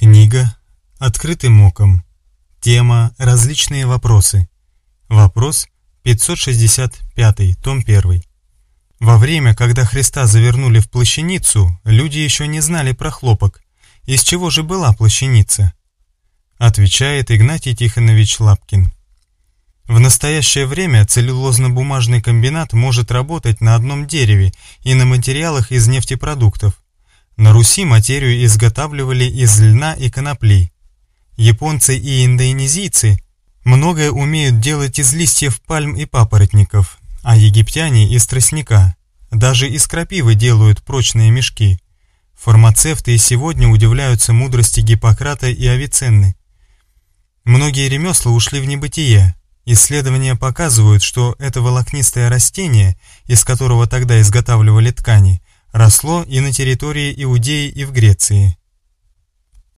Книга «Открытым оком». Тема «Различные вопросы». Вопрос 565, том 1. Во время, когда Христа завернули в плащаницу, люди еще не знали про хлопок. Из чего же была плащаница? Отвечает Игнатий Тихонович Лапкин. В настоящее время целлюлозно-бумажный комбинат может работать на одном дереве и на материалах из нефтепродуктов. На Руси материю изготавливали из льна и конопли. Японцы и индонезийцы многое умеют делать из листьев пальм и папоротников, а египтяне из тростника. Даже из крапивы делают прочные мешки. Фармацевты и сегодня удивляются мудрости Гиппократа и Авиценны. Многие ремесла ушли в небытие. Исследования показывают, что это волокнистое растение, из которого тогда изготавливали ткани, росло и на территории Иудеи и в Греции.